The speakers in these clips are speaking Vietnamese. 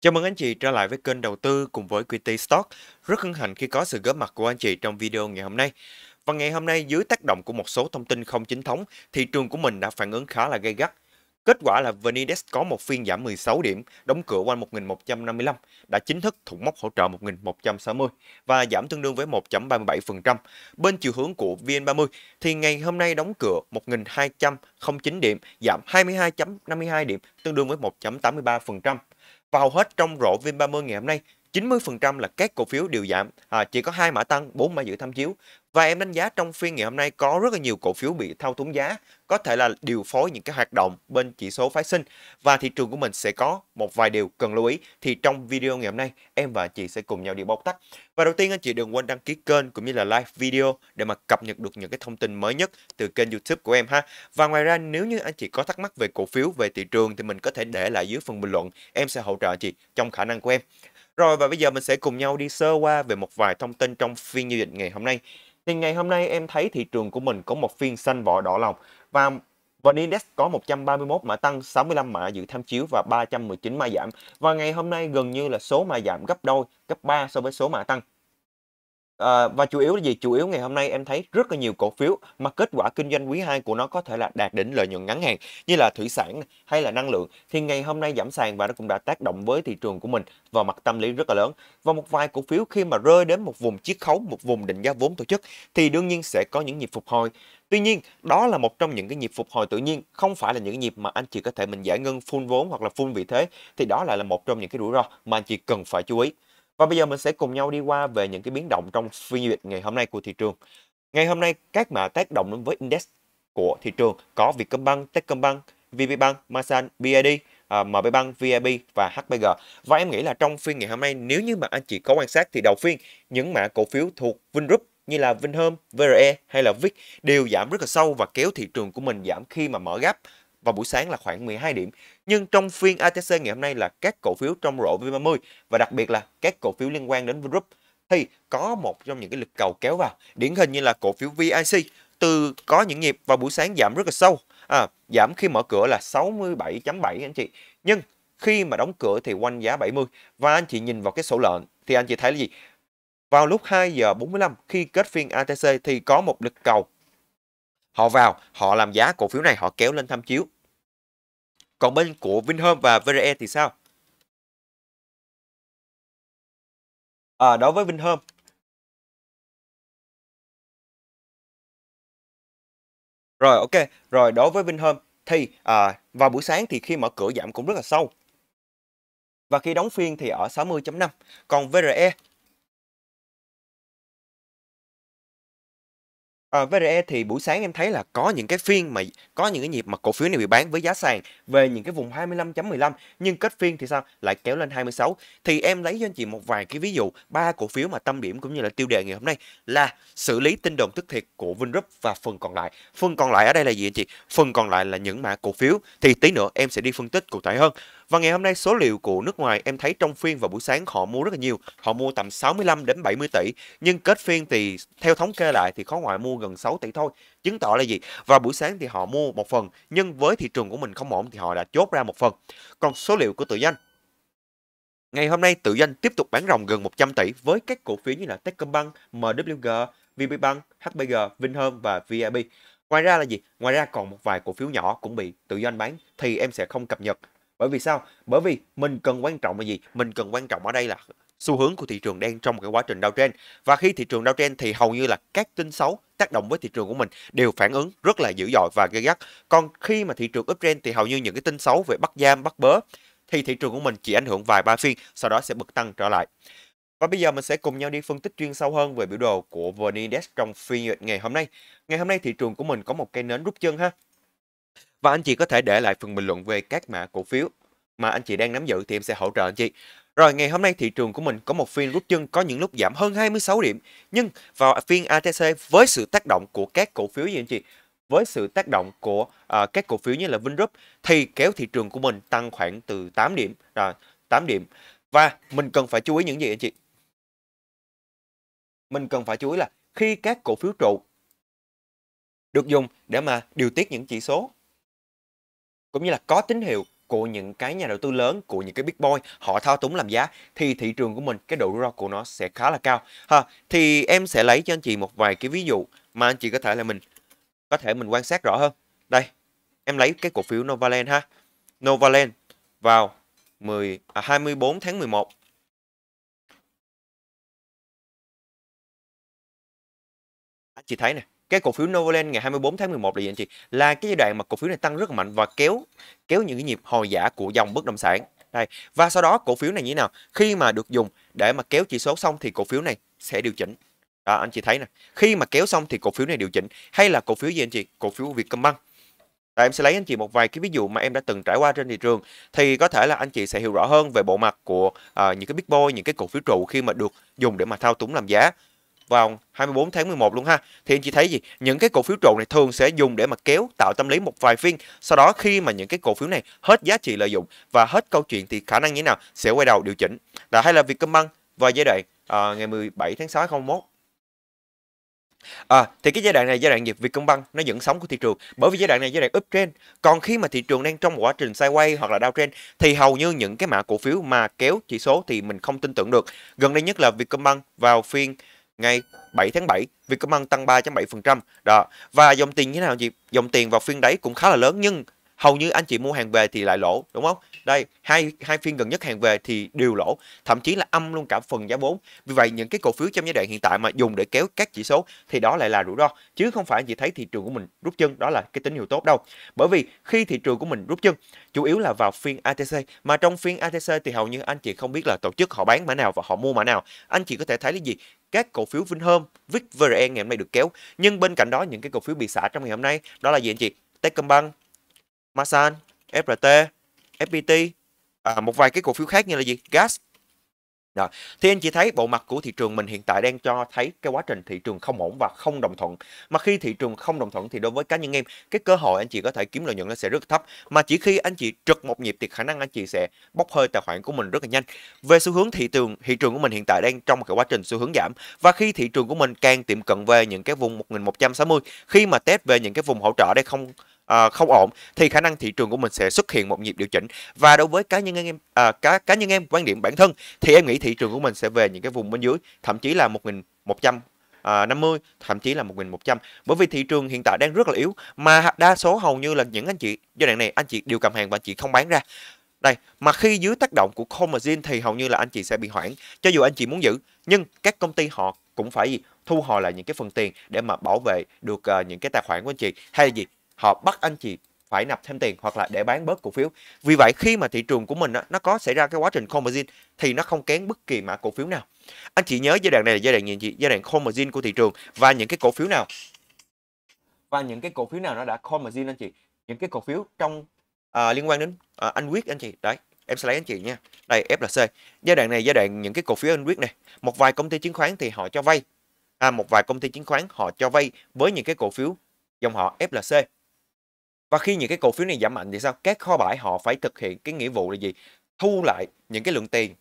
Chào mừng anh chị trở lại với kênh đầu tư cùng với QT Stock. Rất hân hạnh khi có sự góp mặt của anh chị trong video ngày hôm nay. Và ngày hôm nay dưới tác động của một số thông tin không chính thống, thị trường của mình đã phản ứng khá là gay gắt. Kết quả là VN có một phiên giảm 16 điểm, đóng cửa quanh 1155, đã chính thức thủng mốc hỗ trợ 1160 và giảm tương đương với 1.37%. Bên chiều hướng của VN30 thì ngày hôm nay đóng cửa 1209 điểm, giảm 22.52 điểm, tương đương với 1.83% vào hết trong rổ Vin 30 ngày hôm nay 90% là các cổ phiếu đều giảm, à, chỉ có hai mã tăng, bốn mã giữ tham chiếu. Và em đánh giá trong phiên ngày hôm nay có rất là nhiều cổ phiếu bị thao túng giá, có thể là điều phối những cái hoạt động bên chỉ số phái sinh và thị trường của mình sẽ có một vài điều cần lưu ý. Thì trong video ngày hôm nay em và chị sẽ cùng nhau đi bóc tách. Và đầu tiên anh chị đừng quên đăng ký kênh cũng như là like video để mà cập nhật được những cái thông tin mới nhất từ kênh YouTube của em ha. Và ngoài ra nếu như anh chị có thắc mắc về cổ phiếu, về thị trường thì mình có thể để lại dưới phần bình luận, em sẽ hỗ trợ chị trong khả năng của em. Rồi và bây giờ mình sẽ cùng nhau đi sơ qua về một vài thông tin trong phiên giao dịch ngày hôm nay. Thì ngày hôm nay em thấy thị trường của mình có một phiên xanh vỏ đỏ lòng và VN Index có 131 mã tăng, 65 mã dự tham chiếu và 319 mã giảm. Và ngày hôm nay gần như là số mã giảm gấp đôi, gấp 3 so với số mã tăng. À, và chủ yếu là gì? Chủ yếu ngày hôm nay em thấy rất là nhiều cổ phiếu mà kết quả kinh doanh quý 2 của nó có thể là đạt đỉnh lợi nhuận ngắn hạn như là thủy sản hay là năng lượng thì ngày hôm nay giảm sàn và nó cũng đã tác động với thị trường của mình vào mặt tâm lý rất là lớn. Và một vài cổ phiếu khi mà rơi đến một vùng chiết khấu, một vùng định giá vốn tổ chức thì đương nhiên sẽ có những nhịp phục hồi. Tuy nhiên, đó là một trong những cái nhịp phục hồi tự nhiên, không phải là những nhịp mà anh chị có thể mình giải ngân full vốn hoặc là full vị thế thì đó lại là một trong những cái rủi ro mà anh chị cần phải chú ý. Và bây giờ mình sẽ cùng nhau đi qua về những cái biến động trong phiên giao dịch ngày hôm nay của thị trường. Ngày hôm nay các mã tác động đến với index của thị trường có Vietcombank, Techcombank, VPBank, Masan, BID, à, MBBank, VIB và hpg Và em nghĩ là trong phiên ngày hôm nay nếu như mà anh chị có quan sát thì đầu phiên những mã cổ phiếu thuộc Vingroup như là Vinhome, VRE hay là vic đều giảm rất là sâu và kéo thị trường của mình giảm khi mà mở gap vào buổi sáng là khoảng 12 điểm. Nhưng trong phiên ATC ngày hôm nay là các cổ phiếu trong rổ VN30 và đặc biệt là các cổ phiếu liên quan đến group thì có một trong những cái lực cầu kéo vào. Điển hình như là cổ phiếu VIC từ có những nhịp vào buổi sáng giảm rất là sâu. À, giảm khi mở cửa là 67.7 anh chị. Nhưng khi mà đóng cửa thì quanh giá 70 và anh chị nhìn vào cái sổ lợn thì anh chị thấy là gì? Vào lúc 2 giờ 45 khi kết phiên ATC thì có một lực cầu họ vào, họ làm giá cổ phiếu này họ kéo lên tham chiếu còn bên của Vinhome và VRE thì sao? À, đối với Vinhome Rồi ok, rồi đối với Vinhome thì à, vào buổi sáng thì khi mở cửa giảm cũng rất là sâu. Và khi đóng phiên thì ở 60.5. Còn VRE À, ờ, VRE thì buổi sáng em thấy là có những cái phiên mà có những cái nhịp mà cổ phiếu này bị bán với giá sàn về những cái vùng 25.15 nhưng kết phiên thì sao lại kéo lên 26 thì em lấy cho anh chị một vài cái ví dụ ba cổ phiếu mà tâm điểm cũng như là tiêu đề ngày hôm nay là xử lý tin đồn tức thiệt của Vingroup và phần còn lại phần còn lại ở đây là gì anh chị phần còn lại là những mã cổ phiếu thì tí nữa em sẽ đi phân tích cụ thể hơn và ngày hôm nay số liệu của nước ngoài em thấy trong phiên vào buổi sáng họ mua rất là nhiều, họ mua tầm 65 đến 70 tỷ, nhưng kết phiên thì theo thống kê lại thì khối ngoại mua gần 6 tỷ thôi. Chứng tỏ là gì? Vào buổi sáng thì họ mua một phần, nhưng với thị trường của mình không ổn thì họ đã chốt ra một phần. Còn số liệu của tự doanh Ngày hôm nay tự doanh tiếp tục bán ròng gần 100 tỷ với các cổ phiếu như là Techcombank, MWG, VPBank, HBG, Vinhome và VIP. Ngoài ra là gì? Ngoài ra còn một vài cổ phiếu nhỏ cũng bị tự doanh bán thì em sẽ không cập nhật bởi vì sao? Bởi vì mình cần quan trọng là gì? Mình cần quan trọng ở đây là xu hướng của thị trường đang trong một cái quá trình đau trên và khi thị trường đau trên thì hầu như là các tin xấu tác động với thị trường của mình đều phản ứng rất là dữ dội và gây gắt còn khi mà thị trường uptrend thì hầu như những cái tin xấu về bắt giam bắt bớ thì thị trường của mình chỉ ảnh hưởng vài ba phiên sau đó sẽ bật tăng trở lại và bây giờ mình sẽ cùng nhau đi phân tích chuyên sâu hơn về biểu đồ của VN Index trong phiên ngày hôm nay. Ngày hôm nay thị trường của mình có một cây nến rút chân ha. Và anh chị có thể để lại phần bình luận về các mã cổ phiếu mà anh chị đang nắm giữ thì em sẽ hỗ trợ anh chị. Rồi ngày hôm nay thị trường của mình có một phiên rút chân có những lúc giảm hơn 26 điểm nhưng vào phiên ATC với sự tác động của các cổ phiếu gì anh chị? Với sự tác động của uh, các cổ phiếu như là Vingroup thì kéo thị trường của mình tăng khoảng từ 8 điểm rồi à, 8 điểm. Và mình cần phải chú ý những gì anh chị? Mình cần phải chú ý là khi các cổ phiếu trụ được dùng để mà điều tiết những chỉ số cũng như là có tín hiệu của những cái nhà đầu tư lớn của những cái big boy họ thao túng làm giá thì thị trường của mình cái độ rủi ro của nó sẽ khá là cao ha thì em sẽ lấy cho anh chị một vài cái ví dụ mà anh chị có thể là mình có thể mình quan sát rõ hơn đây em lấy cái cổ phiếu Novaland ha Novaland vào 10 à, 24 tháng 11 anh chị thấy này cái cổ phiếu Novaland ngày 24 tháng 11 là gì anh chị? Là cái giai đoạn mà cổ phiếu này tăng rất là mạnh và kéo kéo những cái nhịp hồi giả của dòng bất động sản. Đây. Và sau đó cổ phiếu này như thế nào? Khi mà được dùng để mà kéo chỉ số xong thì cổ phiếu này sẽ điều chỉnh. Đó, anh chị thấy nè. Khi mà kéo xong thì cổ phiếu này điều chỉnh hay là cổ phiếu gì anh chị? Cổ phiếu Vietcombank. Tại em sẽ lấy anh chị một vài cái ví dụ mà em đã từng trải qua trên thị trường thì có thể là anh chị sẽ hiểu rõ hơn về bộ mặt của uh, những cái big boy, những cái cổ phiếu trụ khi mà được dùng để mà thao túng làm giá vào 24 tháng 11 luôn ha. Thì anh chị thấy gì? Những cái cổ phiếu trụ này thường sẽ dùng để mà kéo tạo tâm lý một vài phiên. Sau đó khi mà những cái cổ phiếu này hết giá trị lợi dụng và hết câu chuyện thì khả năng như thế nào sẽ quay đầu điều chỉnh. Là hay là Vietcombank vào giai đoạn à, ngày 17 tháng 6 2021 À, thì cái giai đoạn này giai đoạn gì? Vietcombank nó dẫn sóng của thị trường bởi vì giai đoạn này giai đoạn uptrend còn khi mà thị trường đang trong một quá trình sideways hoặc là downtrend thì hầu như những cái mã cổ phiếu mà kéo chỉ số thì mình không tin tưởng được gần đây nhất là Vietcombank vào phiên ngày 7 tháng 7, Vietcombank tăng 3.7%. Đó. Và dòng tiền như thế nào chị? Dòng tiền vào phiên đáy cũng khá là lớn nhưng hầu như anh chị mua hàng về thì lại lỗ đúng không đây hai hai phiên gần nhất hàng về thì đều lỗ thậm chí là âm luôn cả phần giá vốn vì vậy những cái cổ phiếu trong giai đoạn hiện tại mà dùng để kéo các chỉ số thì đó lại là rủi ro chứ không phải anh chị thấy thị trường của mình rút chân đó là cái tín hiệu tốt đâu bởi vì khi thị trường của mình rút chân chủ yếu là vào phiên ATC mà trong phiên ATC thì hầu như anh chị không biết là tổ chức họ bán mã nào và họ mua mã nào anh chị có thể thấy là gì các cổ phiếu Vinhome, VIC, VRE ngày hôm nay được kéo nhưng bên cạnh đó những cái cổ phiếu bị xả trong ngày hôm nay đó là gì anh chị Techcombank, Masan, FRT, FPT, à, một vài cái cổ phiếu khác như là gì? Gas. Đó. Thì anh chị thấy bộ mặt của thị trường mình hiện tại đang cho thấy cái quá trình thị trường không ổn và không đồng thuận. Mà khi thị trường không đồng thuận thì đối với cá nhân em, cái cơ hội anh chị có thể kiếm lợi nhuận nó sẽ rất thấp. Mà chỉ khi anh chị trật một nhịp thì khả năng anh chị sẽ bốc hơi tài khoản của mình rất là nhanh. Về xu hướng thị trường, thị trường của mình hiện tại đang trong một cái quá trình xu hướng giảm. Và khi thị trường của mình càng tiệm cận về những cái vùng 1160, khi mà test về những cái vùng hỗ trợ đây không uh, không ổn thì khả năng thị trường của mình sẽ xuất hiện một nhịp điều chỉnh và đối với cá nhân em uh, cá cá nhân em quan điểm bản thân thì em nghĩ thị trường của mình sẽ về những cái vùng bên dưới thậm chí là 1100 À, 50 thậm chí là 1100 bởi vì thị trường hiện tại đang rất là yếu mà đa số hầu như là những anh chị giai đoạn này anh chị đều cầm hàng và anh chị không bán ra đây, mà khi dưới tác động của Comazin thì hầu như là anh chị sẽ bị hoãn, cho dù anh chị muốn giữ, nhưng các công ty họ cũng phải gì? thu hồi lại những cái phần tiền để mà bảo vệ được uh, những cái tài khoản của anh chị hay là gì họ bắt anh chị phải nạp thêm tiền hoặc là để bán bớt cổ phiếu. Vì vậy khi mà thị trường của mình á, nó có xảy ra cái quá trình conversion thì nó không kén bất kỳ mã cổ phiếu nào. Anh chị nhớ giai đoạn này là giai đoạn gì chị? Giai đoạn conversion của thị trường và những cái cổ phiếu nào và những cái cổ phiếu nào nó đã conversion anh chị? Những cái cổ phiếu trong à, liên quan đến à, anh quyết anh chị. Đấy, em sẽ lấy anh chị nha. Đây FLC. Giai đoạn này giai đoạn những cái cổ phiếu anh quyết này. Một vài công ty chứng khoán thì họ cho vay. À, một vài công ty chứng khoán họ cho vay với những cái cổ phiếu dòng họ FLC và khi những cái cổ phiếu này giảm mạnh thì sao? Các kho bãi họ phải thực hiện cái nghĩa vụ là gì? Thu lại những cái lượng tiền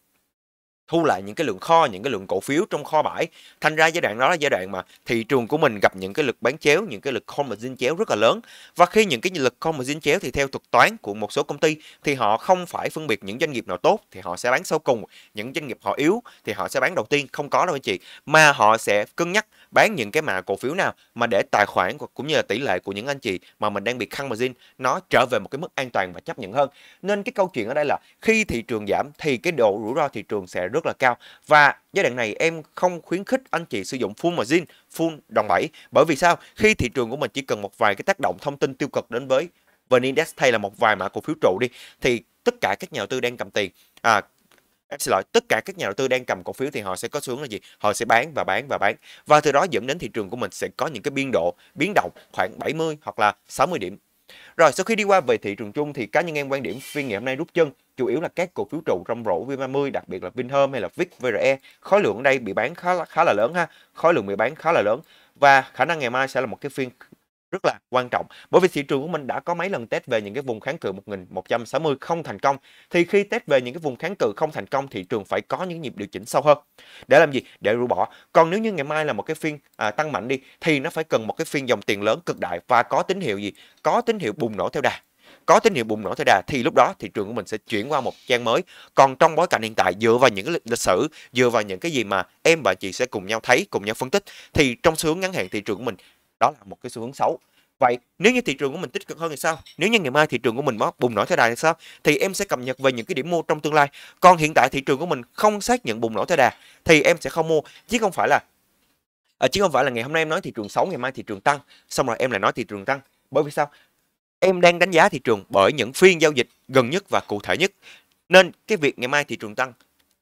thu lại những cái lượng kho những cái lượng cổ phiếu trong kho bãi thành ra giai đoạn đó là giai đoạn mà thị trường của mình gặp những cái lực bán chéo những cái lực không margin chéo rất là lớn và khi những cái lực không margin chéo thì theo thuật toán của một số công ty thì họ không phải phân biệt những doanh nghiệp nào tốt thì họ sẽ bán sau cùng những doanh nghiệp họ yếu thì họ sẽ bán đầu tiên không có đâu anh chị mà họ sẽ cân nhắc bán những cái mã cổ phiếu nào mà để tài khoản cũng như là tỷ lệ của những anh chị mà mình đang bị khăn margin nó trở về một cái mức an toàn và chấp nhận hơn nên cái câu chuyện ở đây là khi thị trường giảm thì cái độ rủi ro thị trường sẽ rất là cao và giai đoạn này em không khuyến khích anh chị sử dụng full margin, full đòn bẩy bởi vì sao? Khi thị trường của mình chỉ cần một vài cái tác động thông tin tiêu cực đến với VN Index hay là một vài mã cổ phiếu trụ đi thì tất cả các nhà đầu tư đang cầm tiền à, em xin lỗi tất cả các nhà đầu tư đang cầm cổ phiếu thì họ sẽ có xuống là gì họ sẽ bán và bán và bán và từ đó dẫn đến thị trường của mình sẽ có những cái biên độ biến động khoảng 70 hoặc là 60 điểm rồi sau khi đi qua về thị trường chung thì cá nhân em quan điểm phiên ngày hôm nay rút chân chủ yếu là các cổ phiếu trụ rong rổ VN30 đặc biệt là Vinhome hay là VIC VRE. Khối lượng ở đây bị bán khá khá là lớn ha, khối lượng bị bán khá là lớn và khả năng ngày mai sẽ là một cái phiên rất là quan trọng bởi vì thị trường của mình đã có mấy lần test về những cái vùng kháng cự 1160 không thành công thì khi test về những cái vùng kháng cự không thành công thị trường phải có những nhịp điều chỉnh sâu hơn để làm gì để rũ bỏ còn nếu như ngày mai là một cái phiên à, tăng mạnh đi thì nó phải cần một cái phiên dòng tiền lớn cực đại và có tín hiệu gì có tín hiệu bùng nổ theo đà có tín hiệu bùng nổ theo đà thì lúc đó thị trường của mình sẽ chuyển qua một trang mới còn trong bối cảnh hiện tại dựa vào những lịch sử dựa vào những cái gì mà em và chị sẽ cùng nhau thấy cùng nhau phân tích thì trong xu hướng ngắn hạn thị trường của mình đó là một cái xu hướng xấu vậy nếu như thị trường của mình tích cực hơn thì sao nếu như ngày mai thị trường của mình bùng nổ theo đà thì sao thì em sẽ cập nhật về những cái điểm mua trong tương lai còn hiện tại thị trường của mình không xác nhận bùng nổ theo đà thì em sẽ không mua chứ không phải là à, chứ không phải là ngày hôm nay em nói thị trường xấu ngày mai thị trường tăng xong rồi em lại nói thị trường tăng bởi vì sao em đang đánh giá thị trường bởi những phiên giao dịch gần nhất và cụ thể nhất nên cái việc ngày mai thị trường tăng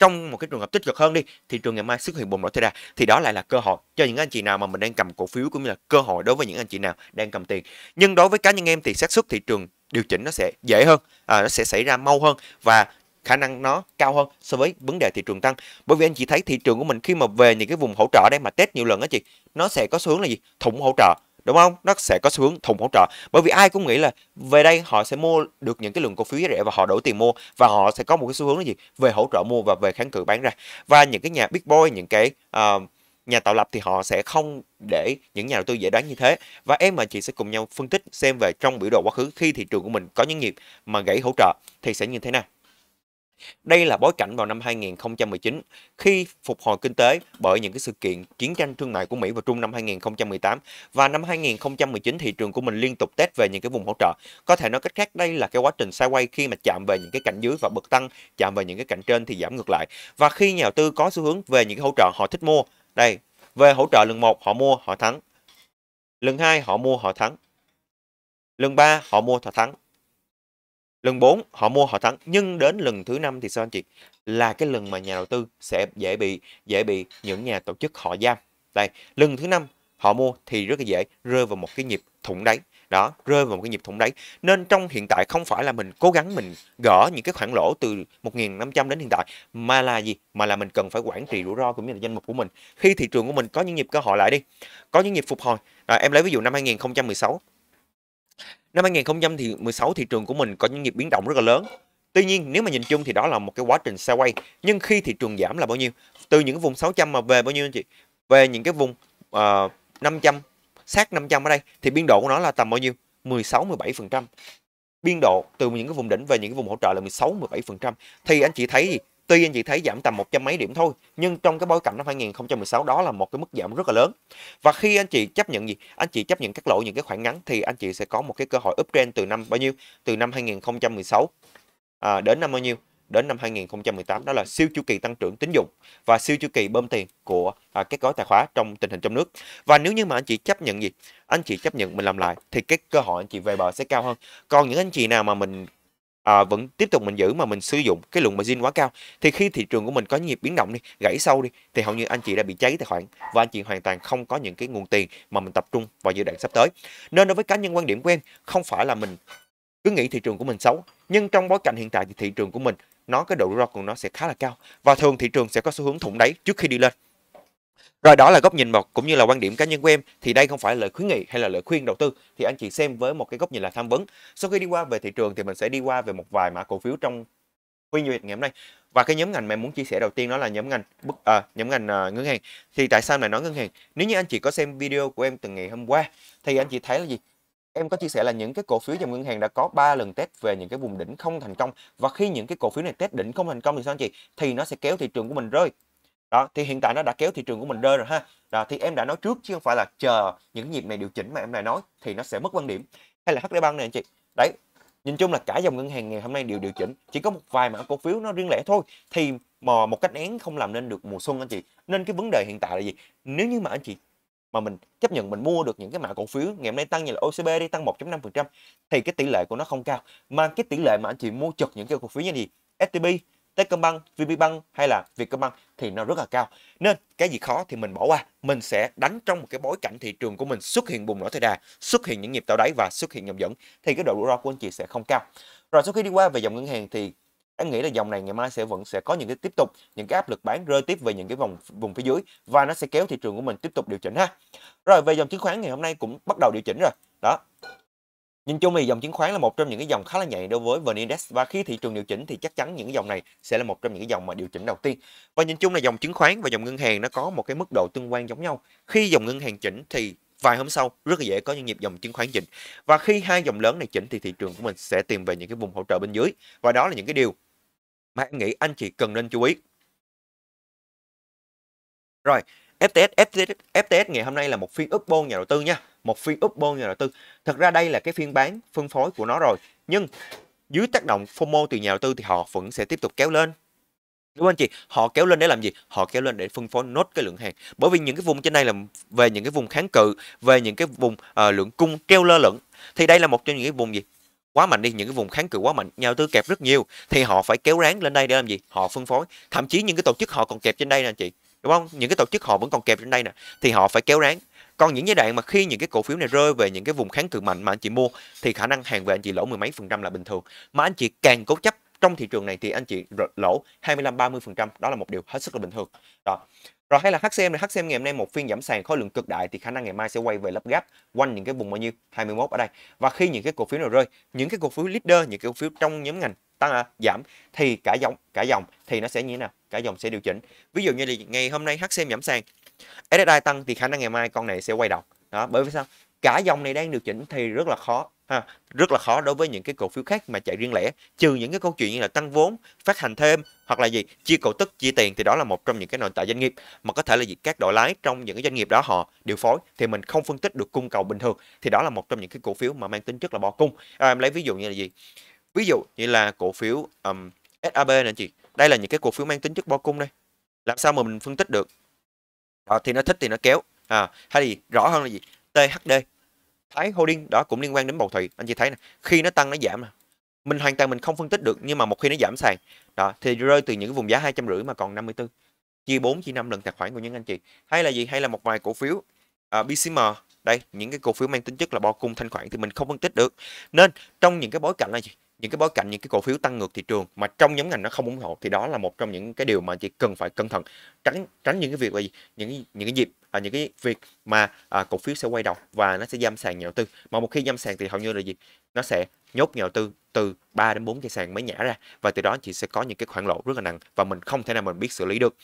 trong một cái trường hợp tích cực hơn đi thị trường ngày mai xuất hiện bùng nổ ra thì đó lại là cơ hội cho những anh chị nào mà mình đang cầm cổ phiếu cũng như là cơ hội đối với những anh chị nào đang cầm tiền nhưng đối với cá nhân em thì xác suất thị trường điều chỉnh nó sẽ dễ hơn à, nó sẽ xảy ra mau hơn và khả năng nó cao hơn so với vấn đề thị trường tăng bởi vì anh chị thấy thị trường của mình khi mà về những cái vùng hỗ trợ đây mà test nhiều lần á chị nó sẽ có xu hướng là gì thủng hỗ trợ đúng không nó sẽ có xu hướng thùng hỗ trợ bởi vì ai cũng nghĩ là về đây họ sẽ mua được những cái lượng cổ phiếu rẻ và họ đổi tiền mua và họ sẽ có một cái xu hướng là gì về hỗ trợ mua và về kháng cự bán ra và những cái nhà big boy những cái uh, nhà tạo lập thì họ sẽ không để những nhà đầu tư dễ đoán như thế và em và chị sẽ cùng nhau phân tích xem về trong biểu đồ quá khứ khi thị trường của mình có những nhịp mà gãy hỗ trợ thì sẽ như thế nào đây là bối cảnh vào năm 2019 khi phục hồi kinh tế bởi những cái sự kiện chiến tranh thương mại của Mỹ và trung năm 2018 và năm 2019 thị trường của mình liên tục test về những cái vùng hỗ trợ. Có thể nói cách khác đây là cái quá trình sideways khi mà chạm về những cái cạnh dưới và bật tăng, chạm về những cái cạnh trên thì giảm ngược lại. Và khi nhà đầu tư có xu hướng về những cái hỗ trợ họ thích mua. Đây, về hỗ trợ lần 1 họ mua họ thắng. Lần 2 họ mua họ thắng. Lần 3 họ mua họ thắng lần 4 họ mua họ thắng nhưng đến lần thứ năm thì sao anh chị là cái lần mà nhà đầu tư sẽ dễ bị dễ bị những nhà tổ chức họ giam đây lần thứ năm họ mua thì rất là dễ rơi vào một cái nhịp thủng đáy đó rơi vào một cái nhịp thủng đáy nên trong hiện tại không phải là mình cố gắng mình gỡ những cái khoản lỗ từ 1.500 đến hiện tại mà là gì mà là mình cần phải quản trị rủi ro cũng như là danh mục của mình khi thị trường của mình có những nhịp cơ hội lại đi có những nhịp phục hồi à, em lấy ví dụ năm 2016 Năm 2016 thị trường của mình có những nhịp biến động rất là lớn. Tuy nhiên nếu mà nhìn chung thì đó là một cái quá trình sideways. Nhưng khi thị trường giảm là bao nhiêu? Từ những vùng 600 mà về bao nhiêu anh chị? Về những cái vùng uh, ờ, 500 sát 500 ở đây thì biên độ của nó là tầm bao nhiêu? 16 17%. Biên độ từ những cái vùng đỉnh về những cái vùng hỗ trợ là 16 17%. Thì anh chị thấy gì? Tuy anh chị thấy giảm tầm một trăm mấy điểm thôi, nhưng trong cái bối cảnh năm 2016 đó là một cái mức giảm rất là lớn. Và khi anh chị chấp nhận gì? Anh chị chấp nhận các lỗ những cái khoảng ngắn thì anh chị sẽ có một cái cơ hội uptrend từ năm bao nhiêu? Từ năm 2016 à, đến năm bao nhiêu? Đến năm 2018 đó là siêu chu kỳ tăng trưởng tín dụng và siêu chu kỳ bơm tiền của à, các gói tài khoá trong tình hình trong nước. Và nếu như mà anh chị chấp nhận gì? Anh chị chấp nhận mình làm lại thì cái cơ hội anh chị về bờ sẽ cao hơn. Còn những anh chị nào mà mình à, vẫn tiếp tục mình giữ mà mình sử dụng cái lượng margin quá cao thì khi thị trường của mình có nhịp biến động đi gãy sâu đi thì hầu như anh chị đã bị cháy tài khoản và anh chị hoàn toàn không có những cái nguồn tiền mà mình tập trung vào giai đoạn sắp tới nên đối với cá nhân quan điểm của em không phải là mình cứ nghĩ thị trường của mình xấu nhưng trong bối cảnh hiện tại thì thị trường của mình nó cái độ rủi ro của nó sẽ khá là cao và thường thị trường sẽ có xu hướng thủng đáy trước khi đi lên rồi đó là góc nhìn một cũng như là quan điểm cá nhân của em thì đây không phải lời khuyến nghị hay là lời khuyên đầu tư thì anh chị xem với một cái góc nhìn là tham vấn. Sau khi đi qua về thị trường thì mình sẽ đi qua về một vài mã cổ phiếu trong phiên giao dịch ngày hôm nay. Và cái nhóm ngành mà em muốn chia sẻ đầu tiên đó là nhóm ngành bức à, nhóm ngành à, ngân hàng. Thì tại sao lại nói ngân hàng? Nếu như anh chị có xem video của em từ ngày hôm qua thì anh chị thấy là gì? em có chia sẻ là những cái cổ phiếu dòng ngân hàng đã có 3 lần test về những cái vùng đỉnh không thành công và khi những cái cổ phiếu này test đỉnh không thành công thì sao anh chị thì nó sẽ kéo thị trường của mình rơi đó thì hiện tại nó đã kéo thị trường của mình rơi rồi ha đó, thì em đã nói trước chứ không phải là chờ những nhịp này điều chỉnh mà em lại nói thì nó sẽ mất quan điểm hay là HD băng này anh chị đấy nhìn chung là cả dòng ngân hàng ngày hôm nay đều điều chỉnh chỉ có một vài mã cổ phiếu nó riêng lẻ thôi thì mà một cách én không làm nên được mùa xuân anh chị nên cái vấn đề hiện tại là gì nếu như mà anh chị mà mình chấp nhận mình mua được những cái mã cổ phiếu ngày hôm nay tăng như là OCB đi tăng 1.5% thì cái tỷ lệ của nó không cao mà cái tỷ lệ mà anh chị mua chật những cái cổ phiếu như gì STB Techcombank, VPBank hay là Vietcombank thì nó rất là cao. Nên cái gì khó thì mình bỏ qua. Mình sẽ đánh trong một cái bối cảnh thị trường của mình xuất hiện bùng nổ thời đà, xuất hiện những nhịp tạo đáy và xuất hiện nhầm dẫn thì cái độ rủi ro của anh chị sẽ không cao. Rồi sau khi đi qua về dòng ngân hàng thì anh nghĩ là dòng này ngày mai sẽ vẫn sẽ có những cái tiếp tục những cái áp lực bán rơi tiếp về những cái vòng vùng phía dưới và nó sẽ kéo thị trường của mình tiếp tục điều chỉnh ha. Rồi về dòng chứng khoán ngày hôm nay cũng bắt đầu điều chỉnh rồi. Đó. Nhìn chung thì dòng chứng khoán là một trong những cái dòng khá là nhạy đối với VN Index và khi thị trường điều chỉnh thì chắc chắn những cái dòng này sẽ là một trong những cái dòng mà điều chỉnh đầu tiên. Và nhìn chung là dòng chứng khoán và dòng ngân hàng nó có một cái mức độ tương quan giống nhau. Khi dòng ngân hàng chỉnh thì vài hôm sau rất là dễ có những nhịp dòng chứng khoán chỉnh và khi hai dòng lớn này chỉnh thì thị trường của mình sẽ tìm về những cái vùng hỗ trợ bên dưới và đó là những cái điều mà em nghĩ anh chị cần nên chú ý rồi FTS, FTS, FTS ngày hôm nay là một phiên up bôn nhà đầu tư nha một phiên upbo nhà đầu tư. Thật ra đây là cái phiên bán phân phối của nó rồi. Nhưng dưới tác động FOMO từ nhà đầu tư thì họ vẫn sẽ tiếp tục kéo lên. Đúng không anh chị? Họ kéo lên để làm gì? Họ kéo lên để phân phối nốt cái lượng hàng. Bởi vì những cái vùng trên đây là về những cái vùng kháng cự, về những cái vùng uh, lượng cung treo lơ lửng. Thì đây là một trong những cái vùng gì? quá mạnh đi những cái vùng kháng cự quá mạnh nhà đầu tư kẹp rất nhiều thì họ phải kéo ráng lên đây để làm gì họ phân phối thậm chí những cái tổ chức họ còn kẹp trên đây nè chị đúng không những cái tổ chức họ vẫn còn kẹp trên đây nè thì họ phải kéo ráng còn những giai đoạn mà khi những cái cổ phiếu này rơi về những cái vùng kháng cự mạnh mà anh chị mua thì khả năng hàng về anh chị lỗ mười mấy phần trăm là bình thường mà anh chị càng cố chấp trong thị trường này thì anh chị lỗ 25 30% đó là một điều hết sức là bình thường. Rồi. Rồi hay là HCM này, HCM ngày hôm nay một phiên giảm sàn khối lượng cực đại thì khả năng ngày mai sẽ quay về lấp gap quanh những cái vùng bao nhiêu 21 ở đây. Và khi những cái cổ phiếu nào rơi, những cái cổ phiếu leader, những cái cổ phiếu trong nhóm ngành tăng à, giảm thì cả dòng cả dòng thì nó sẽ như thế nào? Cả dòng sẽ điều chỉnh. Ví dụ như là ngày hôm nay HCM giảm sàn SSI tăng thì khả năng ngày mai con này sẽ quay đầu đó bởi vì sao cả dòng này đang điều chỉnh thì rất là khó ha, rất là khó đối với những cái cổ phiếu khác mà chạy riêng lẻ trừ những cái câu chuyện như là tăng vốn phát hành thêm hoặc là gì chia cổ tức chia tiền thì đó là một trong những cái nội tại doanh nghiệp mà có thể là gì các đội lái trong những cái doanh nghiệp đó họ điều phối thì mình không phân tích được cung cầu bình thường thì đó là một trong những cái cổ phiếu mà mang tính chất là bỏ cung à, em lấy ví dụ như là gì ví dụ như là cổ phiếu um, SAB nè chị đây là những cái cổ phiếu mang tính chất bỏ cung đây làm sao mà mình phân tích được đó, thì nó thích thì nó kéo à, hay thì rõ hơn là gì THD Thái Holding đó cũng liên quan đến bầu thủy anh chị thấy nè khi nó tăng nó giảm nè mình hoàn toàn mình không phân tích được nhưng mà một khi nó giảm sàn đó thì rơi từ những vùng giá hai trăm rưỡi mà còn 54 chia 4 chia 5 lần tài khoản của những anh chị hay là gì hay là một vài cổ phiếu uh, à, BCM đây những cái cổ phiếu mang tính chất là bo cung thanh khoản thì mình không phân tích được nên trong những cái bối cảnh là gì những cái bối cảnh những cái cổ phiếu tăng ngược thị trường mà trong nhóm ngành nó không ủng hộ thì đó là một trong những cái điều mà chị cần phải cẩn thận tránh tránh những cái việc là gì những những cái dịp à, những cái việc mà à, cổ phiếu sẽ quay đầu và nó sẽ giam sàn nhà đầu tư mà một khi giam sàn thì hầu như là gì nó sẽ nhốt nhà đầu tư từ 3 đến 4 cây sàn mới nhả ra và từ đó chị sẽ có những cái khoản lỗ rất là nặng và mình không thể nào mình biết xử lý được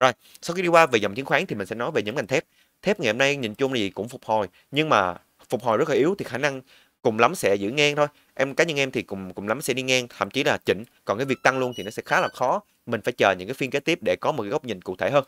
rồi sau khi đi qua về dòng chứng khoán thì mình sẽ nói về nhóm ngành thép thép ngày hôm nay nhìn chung là gì cũng phục hồi nhưng mà phục hồi rất là yếu thì khả năng cùng lắm sẽ giữ ngang thôi em cá nhân em thì cùng cùng lắm sẽ đi ngang thậm chí là chỉnh còn cái việc tăng luôn thì nó sẽ khá là khó mình phải chờ những cái phiên kế tiếp để có một cái góc nhìn cụ thể hơn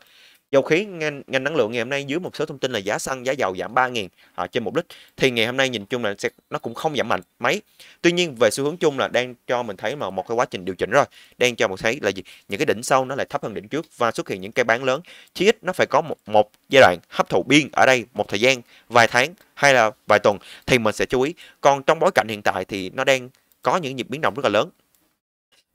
Dầu khí ngành, ngành năng lượng ngày hôm nay dưới một số thông tin là giá xăng, giá dầu giảm 3.000 à, trên một lít thì ngày hôm nay nhìn chung là sẽ, nó cũng không giảm mạnh mấy. Tuy nhiên về xu hướng chung là đang cho mình thấy mà một cái quá trình điều chỉnh rồi, đang cho mình thấy là gì? Những cái đỉnh sau nó lại thấp hơn đỉnh trước và xuất hiện những cái bán lớn. Chí ít nó phải có một, một giai đoạn hấp thụ biên ở đây một thời gian vài tháng hay là vài tuần thì mình sẽ chú ý. Còn trong bối cảnh hiện tại thì nó đang có những nhịp biến động rất là lớn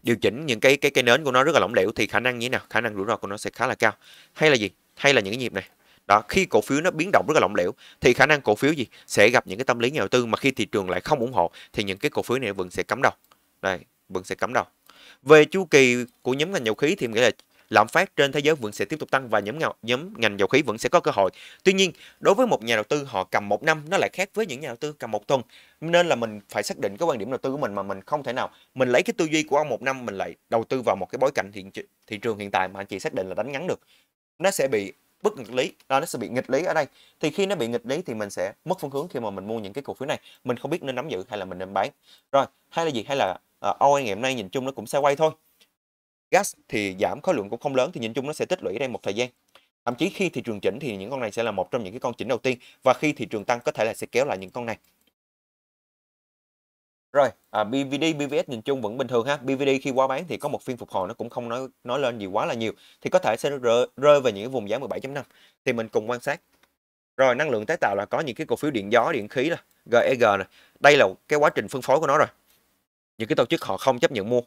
điều chỉnh những cái cái cái nến của nó rất là lỏng lẻo thì khả năng như thế nào khả năng rủi ro của nó sẽ khá là cao hay là gì hay là những cái nhịp này đó khi cổ phiếu nó biến động rất là lỏng lẻo thì khả năng cổ phiếu gì sẽ gặp những cái tâm lý nhà đầu tư mà khi thị trường lại không ủng hộ thì những cái cổ phiếu này vẫn sẽ cắm đầu đây vẫn sẽ cắm đầu về chu kỳ của nhóm ngành dầu khí thì nghĩa là lạm phát trên thế giới vẫn sẽ tiếp tục tăng và nhóm ngành, nhóm ngành dầu khí vẫn sẽ có cơ hội. Tuy nhiên, đối với một nhà đầu tư họ cầm một năm nó lại khác với những nhà đầu tư cầm một tuần. Nên là mình phải xác định cái quan điểm đầu tư của mình mà mình không thể nào mình lấy cái tư duy của ông một năm mình lại đầu tư vào một cái bối cảnh thị, thị trường hiện tại mà anh chị xác định là đánh ngắn được. Nó sẽ bị bất nghịch lý à, nó sẽ bị nghịch lý ở đây thì khi nó bị nghịch lý thì mình sẽ mất phương hướng khi mà mình mua những cái cổ phiếu này mình không biết nên nắm giữ hay là mình nên bán rồi hay là gì hay là uh, anh ngày hôm nay nhìn chung nó cũng sẽ quay thôi gas thì giảm khối lượng cũng không lớn thì nhìn chung nó sẽ tích lũy đây một thời gian thậm chí khi thị trường chỉnh thì những con này sẽ là một trong những cái con chỉnh đầu tiên và khi thị trường tăng có thể là sẽ kéo lại những con này rồi à, BVD BVS nhìn chung vẫn bình thường ha BVD khi quá bán thì có một phiên phục hồi nó cũng không nói nói lên gì quá là nhiều thì có thể sẽ rơi, rơi về những vùng giá 17.5 thì mình cùng quan sát rồi năng lượng tái tạo là có những cái cổ phiếu điện gió điện khí là GEG này đây là cái quá trình phân phối của nó rồi những cái tổ chức họ không chấp nhận mua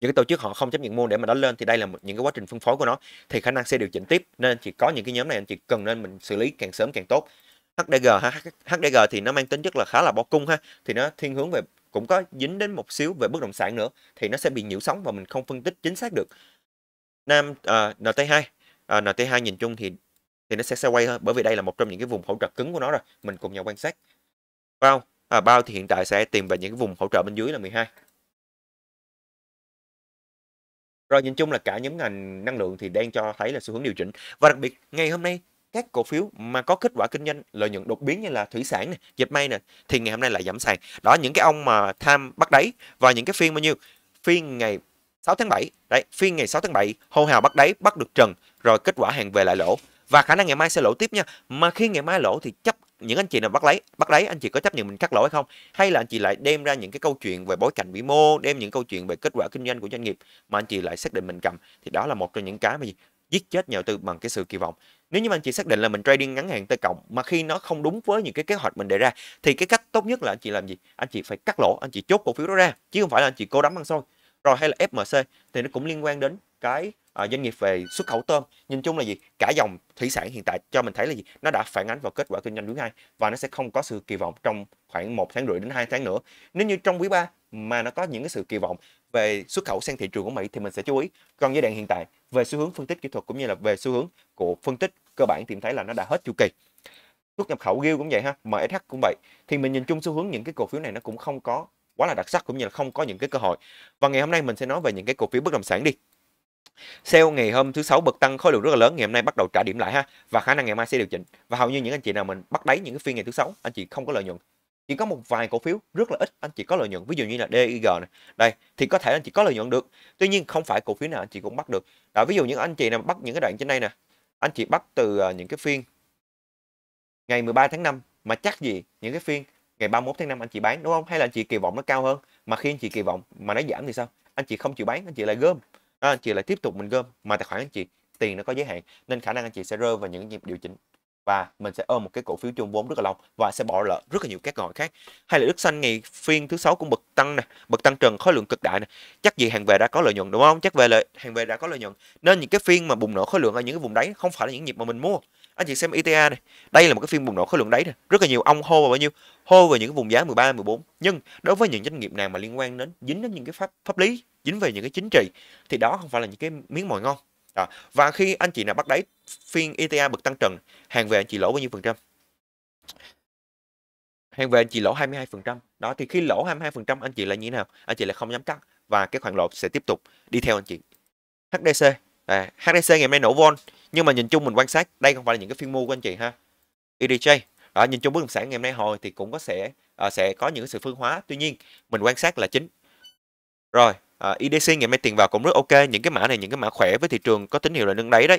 những cái tổ chức họ không chấp nhận mua để mà nó lên thì đây là những cái quá trình phân phối của nó thì khả năng sẽ điều chỉnh tiếp nên chỉ có những cái nhóm này anh chị cần nên mình xử lý càng sớm càng tốt HDG ha HDG thì nó mang tính chất là khá là bỏ cung ha thì nó thiên hướng về cũng có dính đến một xíu về bất động sản nữa thì nó sẽ bị nhiễu sóng và mình không phân tích chính xác được Nam uh, à, NT2 uh, à, NT2 nhìn chung thì thì nó sẽ sẽ quay hơn bởi vì đây là một trong những cái vùng hỗ trợ cứng của nó rồi mình cùng nhau quan sát bao à, bao thì hiện tại sẽ tìm về những cái vùng hỗ trợ bên dưới là 12 rồi nhìn chung là cả nhóm ngành năng lượng thì đang cho thấy là xu hướng điều chỉnh. Và đặc biệt ngày hôm nay các cổ phiếu mà có kết quả kinh doanh lợi nhuận đột biến như là thủy sản này, dệt may này thì ngày hôm nay lại giảm sàn. Đó những cái ông mà tham bắt đáy và những cái phiên bao nhiêu? Phiên ngày 6 tháng 7. Đấy, phiên ngày 6 tháng 7 hô hào bắt đáy, bắt được trần rồi kết quả hàng về lại lỗ và khả năng ngày mai sẽ lỗ tiếp nha. Mà khi ngày mai lỗ thì chấp những anh chị nào bắt lấy bắt lấy anh chị có chấp nhận mình cắt lỗ hay không hay là anh chị lại đem ra những cái câu chuyện về bối cảnh vĩ mô đem những câu chuyện về kết quả kinh doanh của doanh nghiệp mà anh chị lại xác định mình cầm thì đó là một trong những cái mà gì giết chết nhà đầu tư bằng cái sự kỳ vọng nếu như mà anh chị xác định là mình trading ngắn hạn T cộng mà khi nó không đúng với những cái kế hoạch mình đề ra thì cái cách tốt nhất là anh chị làm gì anh chị phải cắt lỗ anh chị chốt cổ phiếu đó ra chứ không phải là anh chị cố đắm ăn xôi rồi hay là FMC thì nó cũng liên quan đến cái Ờ, doanh nghiệp về xuất khẩu tôm nhìn chung là gì cả dòng thủy sản hiện tại cho mình thấy là gì nó đã phản ánh vào kết quả kinh doanh quý 2 và nó sẽ không có sự kỳ vọng trong khoảng một tháng rưỡi đến 2 tháng nữa nếu như trong quý 3 mà nó có những cái sự kỳ vọng về xuất khẩu sang thị trường của Mỹ thì mình sẽ chú ý còn giai đoạn hiện tại về xu hướng phân tích kỹ thuật cũng như là về xu hướng của phân tích cơ bản tìm thấy là nó đã hết chu kỳ xuất nhập khẩu ghiêu cũng vậy ha MSH cũng vậy thì mình nhìn chung xu hướng những cái cổ phiếu này nó cũng không có quá là đặc sắc cũng như là không có những cái cơ hội và ngày hôm nay mình sẽ nói về những cái cổ phiếu bất động sản đi Sale ngày hôm thứ sáu bật tăng khối lượng rất là lớn ngày hôm nay bắt đầu trả điểm lại ha và khả năng ngày mai sẽ điều chỉnh và hầu như những anh chị nào mình bắt đáy những cái phiên ngày thứ sáu anh chị không có lợi nhuận chỉ có một vài cổ phiếu rất là ít anh chị có lợi nhuận ví dụ như là DIG này đây thì có thể anh chị có lợi nhuận được tuy nhiên không phải cổ phiếu nào anh chị cũng bắt được đó, ví dụ những anh chị nào bắt những cái đoạn trên đây nè anh chị bắt từ những cái phiên ngày 13 tháng 5 mà chắc gì những cái phiên ngày 31 tháng 5 anh chị bán đúng không hay là anh chị kỳ vọng nó cao hơn mà khi anh chị kỳ vọng mà nó giảm thì sao anh chị không chịu bán anh chị lại gom đó, anh chị lại tiếp tục mình gom mà tài khoản anh chị tiền nó có giới hạn nên khả năng anh chị sẽ rơi vào những nhịp điều chỉnh và mình sẽ ôm một cái cổ phiếu chung vốn rất là lâu và sẽ bỏ lỡ rất là nhiều các gọi khác hay là đức xanh ngày phiên thứ sáu cũng bật tăng nè bật tăng trần khối lượng cực đại nè chắc gì hàng về đã có lợi nhuận đúng không chắc về lợi hàng về đã có lợi nhuận nên những cái phiên mà bùng nổ khối lượng ở những cái vùng đấy không phải là những nhịp mà mình mua anh chị xem ETA này đây là một cái phiên bùng nổ khối lượng đáy này. rất là nhiều ông hô vào bao nhiêu hô vào những cái vùng giá 13 14 nhưng đối với những doanh nghiệp nào mà liên quan đến dính đến những cái pháp pháp lý dính về những cái chính trị thì đó không phải là những cái miếng mồi ngon à, và khi anh chị nào bắt đáy phiên ETA bật tăng trần hàng về anh chị lỗ bao nhiêu phần trăm hàng về anh chị lỗ 22 phần trăm đó thì khi lỗ 22 phần trăm anh chị là như thế nào anh chị lại không dám cắt và cái khoản lỗ sẽ tiếp tục đi theo anh chị HDC à, HTC ngày hôm nay nổ vol nhưng mà nhìn chung mình quan sát đây không phải là những cái phiên mua của anh chị ha EDJ à, nhìn chung bất động sản ngày hôm nay hồi thì cũng có sẽ à, sẽ có những sự phân hóa tuy nhiên mình quan sát là chính rồi à, EDC ngày hôm nay tiền vào cũng rất ok những cái mã này những cái mã khỏe với thị trường có tín hiệu là nâng đáy đấy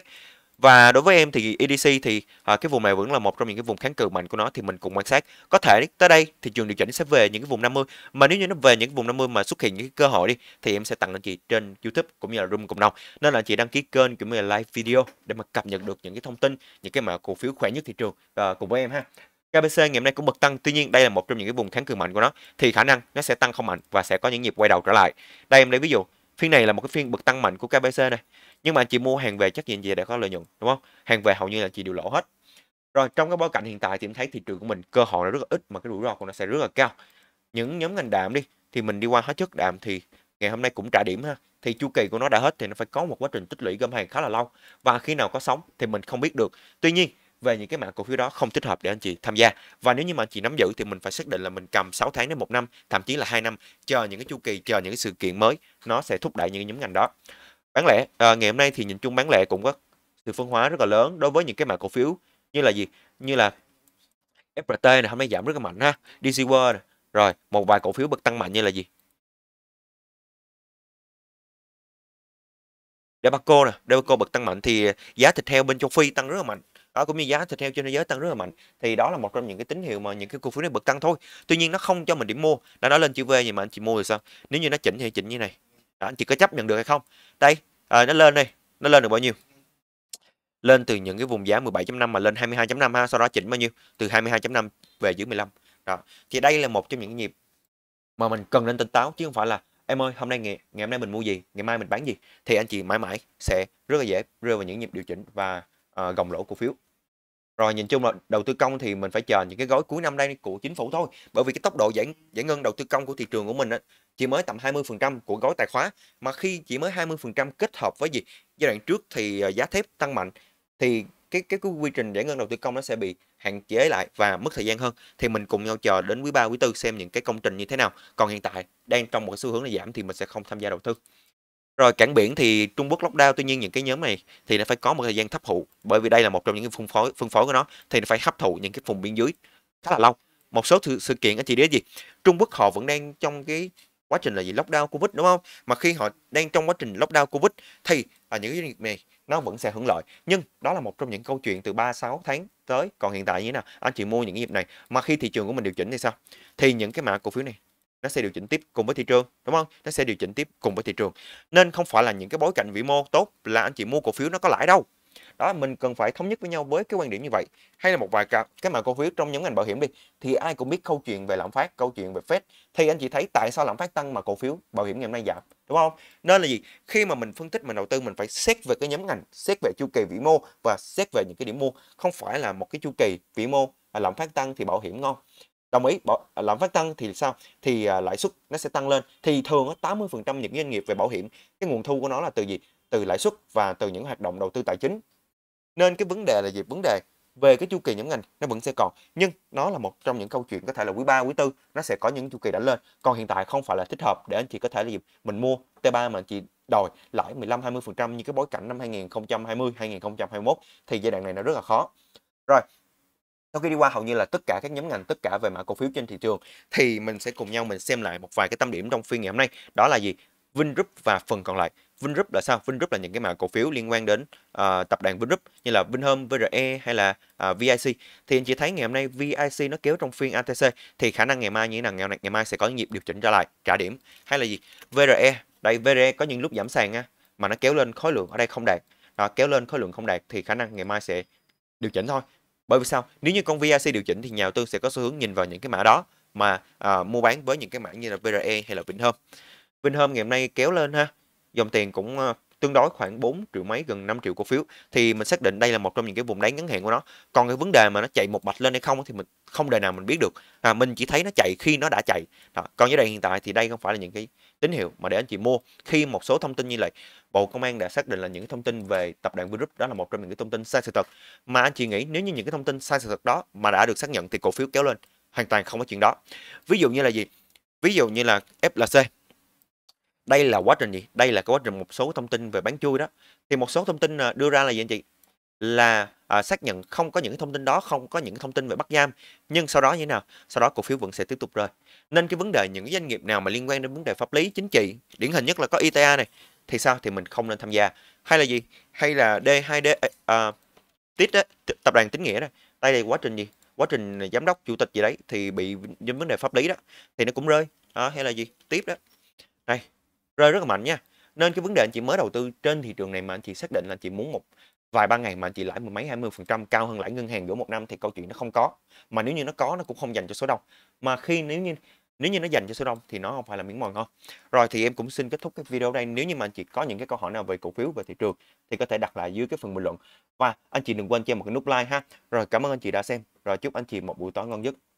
và đối với em thì EDC thì à, cái vùng này vẫn là một trong những cái vùng kháng cự mạnh của nó thì mình cùng quan sát có thể tới đây thị trường điều chỉnh sẽ về những cái vùng 50 mà nếu như nó về những cái vùng 50 mà xuất hiện những cái cơ hội đi thì em sẽ tặng anh chị trên YouTube cũng như là room cùng nông nên là chị đăng ký kênh cũng như là live video để mà cập nhật được những cái thông tin những cái mã cổ phiếu khỏe nhất thị trường à, cùng với em ha KBC ngày hôm nay cũng bật tăng, tuy nhiên đây là một trong những cái vùng kháng cự mạnh của nó thì khả năng nó sẽ tăng không mạnh và sẽ có những nhịp quay đầu trở lại. Đây em lấy ví dụ, phiên này là một cái phiên bật tăng mạnh của KBC này nhưng mà anh chị mua hàng về chắc gì anh chị đã có lợi nhuận đúng không hàng về hầu như là chị đều lỗ hết rồi trong cái bối cảnh hiện tại thì em thấy thị trường của mình cơ hội nó rất là ít mà cái rủi ro của nó sẽ rất là cao những nhóm ngành đạm đi thì mình đi qua hóa chất đạm thì ngày hôm nay cũng trả điểm ha thì chu kỳ của nó đã hết thì nó phải có một quá trình tích lũy gom hàng khá là lâu và khi nào có sóng thì mình không biết được tuy nhiên về những cái mã cổ phiếu đó không thích hợp để anh chị tham gia và nếu như mà anh chị nắm giữ thì mình phải xác định là mình cầm 6 tháng đến một năm thậm chí là hai năm chờ những cái chu kỳ chờ những cái sự kiện mới nó sẽ thúc đẩy những cái nhóm ngành đó bán lẻ à, ngày hôm nay thì nhìn chung bán lẻ cũng có sự phân hóa rất là lớn đối với những cái mã cổ phiếu như là gì như là FRT này hôm nay giảm rất là mạnh ha DC World này. rồi một vài cổ phiếu bật tăng mạnh như là gì Dabaco nè Dabaco bật tăng mạnh thì giá thịt heo bên châu Phi tăng rất là mạnh đó cũng như giá thịt heo trên thế giới tăng rất là mạnh thì đó là một trong những cái tín hiệu mà những cái cổ phiếu này bật tăng thôi tuy nhiên nó không cho mình điểm mua đã nói lên chữ V vậy mà anh chị mua thì sao nếu như nó chỉnh thì chỉnh như này đó, anh chị có chấp nhận được hay không đây à, nó lên đây nó lên được bao nhiêu lên từ những cái vùng giá 17.5 mà lên 22.5 ha sau đó chỉnh bao nhiêu từ 22.5 về dưới 15 đó thì đây là một trong những nhịp mà mình cần nên tỉnh táo chứ không phải là em ơi hôm nay ngày, ngày hôm nay mình mua gì ngày mai mình bán gì thì anh chị mãi mãi sẽ rất là dễ rơi vào những nhịp điều chỉnh và uh, gồng lỗ cổ phiếu rồi nhìn chung là đầu tư công thì mình phải chờ những cái gói cuối năm đây của chính phủ thôi bởi vì cái tốc độ giải giải ngân đầu tư công của thị trường của mình á, chỉ mới tầm 20% của gói tài khóa mà khi chỉ mới 20% kết hợp với gì giai đoạn trước thì ờ, giá thép tăng mạnh thì cái cái quy trình giải ngân đầu tư công nó sẽ bị hạn chế lại và mất thời gian hơn thì mình cùng nhau chờ đến quý 3 quý 4 xem những cái công trình như thế nào còn hiện tại đang trong một xu hướng là giảm thì mình sẽ không tham gia đầu tư rồi cảng biển thì Trung Quốc lockdown tuy nhiên những cái nhóm này thì nó phải có một thời gian hấp thụ bởi vì đây là một trong những cái phân phối phân phối của nó thì nó phải hấp thụ những cái vùng biên dưới khá là lâu một số sự, sự kiện ở chị đến gì Trung Quốc họ vẫn đang trong cái quá trình là gì lockdown covid đúng không mà khi họ đang trong quá trình lockdown covid thì ở à, những doanh nghiệp này nó vẫn sẽ hưởng lợi nhưng đó là một trong những câu chuyện từ 3 6 tháng tới còn hiện tại như thế nào anh chị mua những nghiệp này mà khi thị trường của mình điều chỉnh thì sao thì những cái mã cổ phiếu này nó sẽ điều chỉnh tiếp cùng với thị trường đúng không nó sẽ điều chỉnh tiếp cùng với thị trường nên không phải là những cái bối cảnh vĩ mô tốt là anh chị mua cổ phiếu nó có lãi đâu đó mình cần phải thống nhất với nhau với cái quan điểm như vậy hay là một vài cái, cái mã cổ phiếu trong nhóm ngành bảo hiểm đi thì ai cũng biết câu chuyện về lạm phát câu chuyện về Fed thì anh chị thấy tại sao lạm phát tăng mà cổ phiếu bảo hiểm ngày hôm nay giảm đúng không nên là gì khi mà mình phân tích mình đầu tư mình phải xét về cái nhóm ngành xét về chu kỳ vĩ mô và xét về những cái điểm mua không phải là một cái chu kỳ vĩ mô à, lạm phát tăng thì bảo hiểm ngon đồng ý à, lạm phát tăng thì sao thì à, lãi suất nó sẽ tăng lên thì thường á 80% những doanh nghiệp về bảo hiểm cái nguồn thu của nó là từ gì từ lãi suất và từ những hoạt động đầu tư tài chính. Nên cái vấn đề là gì? Vấn đề về cái chu kỳ nhóm ngành nó vẫn sẽ còn nhưng nó là một trong những câu chuyện có thể là quý 3, quý 4 nó sẽ có những chu kỳ đã lên còn hiện tại không phải là thích hợp để anh chị có thể là gì mình mua T3 mà anh chị đòi lãi 15 20% như cái bối cảnh năm 2020 2021 thì giai đoạn này nó rất là khó rồi sau khi đi qua hầu như là tất cả các nhóm ngành tất cả về mã cổ phiếu trên thị trường thì mình sẽ cùng nhau mình xem lại một vài cái tâm điểm trong phiên ngày hôm nay đó là gì Vingroup và phần còn lại Vingroup là sao? Vingroup là những cái mã cổ phiếu liên quan đến uh, tập đoàn Vingroup như là Vinhome, VRE hay là uh, ờ, VIC. Thì anh chị thấy ngày hôm nay VIC nó kéo trong phiên ATC thì khả năng ngày mai như thế nào? Ngày, mai sẽ có nhịp điều chỉnh trở lại, trả điểm hay là gì? VRE, đây VRE có những lúc giảm sàn á mà nó kéo lên khối lượng ở đây không đạt. Đó, kéo lên khối lượng không đạt thì khả năng ngày mai sẽ điều chỉnh thôi. Bởi vì sao? Nếu như con VIC điều chỉnh thì nhà đầu tư sẽ có xu hướng nhìn vào những cái mã đó mà à, mua bán với những cái mã như là VRE hay là Vinhome. Vinhome ngày hôm nay kéo lên ha dòng tiền cũng ờ, tương đối khoảng 4 triệu mấy gần 5 triệu cổ phiếu thì mình xác định đây là một trong những cái vùng đáy ngắn hạn của nó còn cái vấn đề mà nó chạy một mạch lên hay không thì mình không đời nào mình biết được à, mình chỉ thấy nó chạy khi nó đã chạy Đó. còn với đây hiện tại thì đây không phải là những cái tín hiệu mà để anh chị mua khi một số thông tin như vậy bộ công an đã xác định là những cái thông tin về tập đoàn Vingroup đó là một trong những cái thông tin sai sự thật mà anh chị nghĩ nếu như những cái thông tin sai sự thật đó mà đã được xác nhận thì cổ phiếu kéo lên hoàn toàn không có chuyện đó ví dụ như là gì ví dụ như là FLC đây là quá trình gì đây là quá trình một số thông tin về bán chui đó thì một số thông tin à, đưa ra là gì anh chị là à, xác nhận không có những thông tin đó không có những thông tin về bắt giam nhưng sau đó như thế nào sau đó cổ phiếu vẫn sẽ tiếp tục rơi nên cái vấn đề những cái doanh nghiệp nào mà liên quan đến vấn đề pháp lý chính trị điển hình nhất là có ITA này thì sao thì mình không nên tham gia hay là gì hay là D2D à, à, tít đó, tập đoàn tín nghĩa đây đây là quá trình gì quá trình giám đốc chủ tịch gì đấy thì bị những vấn đề pháp lý đó thì nó cũng rơi đó hay là gì tiếp đó này rơi rất là mạnh nha nên cái vấn đề anh chị mới đầu tư trên thị trường này mà anh chị xác định là chị muốn một vài ba ngày mà anh chị lãi mười mấy hai mươi phần trăm cao hơn lãi ngân hàng giữa một năm thì câu chuyện nó không có mà nếu như nó có nó cũng không dành cho số đông mà khi nếu như nếu như nó dành cho số đông thì nó không phải là miếng mòn ngon rồi thì em cũng xin kết thúc cái video đây nếu như mà anh chị có những cái câu hỏi nào về cổ phiếu về thị trường thì có thể đặt lại dưới cái phần bình luận và anh chị đừng quên cho em một cái nút like ha rồi cảm ơn anh chị đã xem rồi chúc anh chị một buổi tối ngon nhất